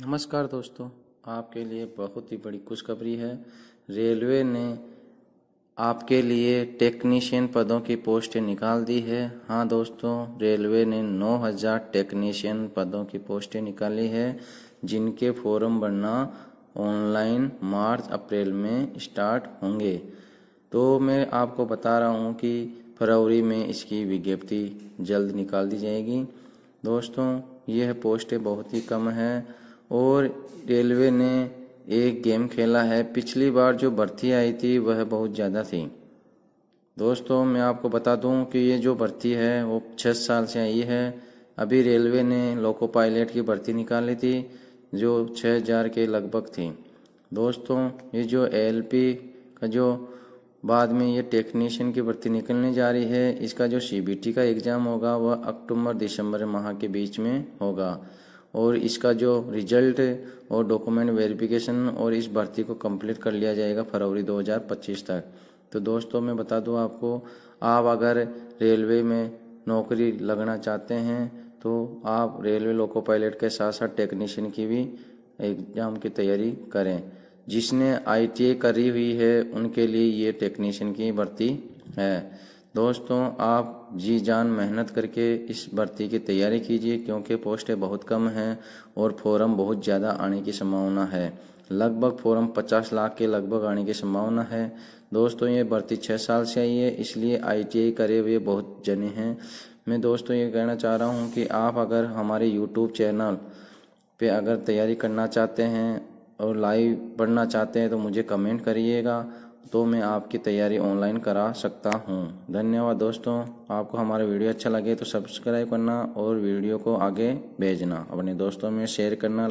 नमस्कार दोस्तों आपके लिए बहुत ही बड़ी खुशखबरी है रेलवे ने आपके लिए टेक्नीशियन पदों की पोस्टें निकाल दी है हाँ दोस्तों रेलवे ने 9000 टेक्नीशियन पदों की पोस्टें निकाली है जिनके फॉर्म भरना ऑनलाइन मार्च अप्रैल में स्टार्ट होंगे तो मैं आपको बता रहा हूँ कि फरवरी में इसकी विज्ञप्ति जल्द निकाल दी जाएगी दोस्तों यह पोस्टें बहुत ही कम हैं और रेलवे ने एक गेम खेला है पिछली बार जो भर्ती आई थी वह बहुत ज़्यादा थी दोस्तों मैं आपको बता दूं कि ये जो भर्ती है वो छः साल से आई है अभी रेलवे ने लोको पायलट की भर्ती निकाली थी जो छः हज़ार के लगभग थी दोस्तों ये जो एल का जो बाद में ये टेक्नीशियन की भर्ती निकलने जा रही है इसका जो सी का एग्ज़ाम होगा वह अक्टूबर दिसंबर माह के बीच में होगा और इसका जो रिजल्ट और डॉक्यूमेंट वेरिफिकेशन और इस भर्ती को कंप्लीट कर लिया जाएगा फरवरी 2025 तक तो दोस्तों मैं बता दूं आपको आप अगर रेलवे में नौकरी लगना चाहते हैं तो आप रेलवे लोको पायलट के साथ साथ टेक्नीशियन की भी एग्ज़ाम की तैयारी करें जिसने आई करी हुई है उनके लिए ये टेक्नीशियन की भर्ती है दोस्तों आप जी जान मेहनत करके इस भर्ती की तैयारी कीजिए क्योंकि पोस्टें बहुत कम हैं और फॉर्म बहुत ज़्यादा आने की संभावना है लगभग फॉर्म 50 लाख के लगभग आने की संभावना है दोस्तों ये भर्ती छः साल से आई है इसलिए आईटीआई करे हुए बहुत जने हैं मैं दोस्तों ये कहना चाह रहा हूँ कि आप अगर हमारे यूट्यूब चैनल पे अगर तैयारी करना चाहते हैं और लाइव पढ़ना चाहते हैं तो मुझे कमेंट करिएगा तो मैं आपकी तैयारी ऑनलाइन करा सकता हूँ धन्यवाद दोस्तों आपको हमारा वीडियो अच्छा लगे तो सब्सक्राइब करना और वीडियो को आगे भेजना अपने दोस्तों में शेयर करना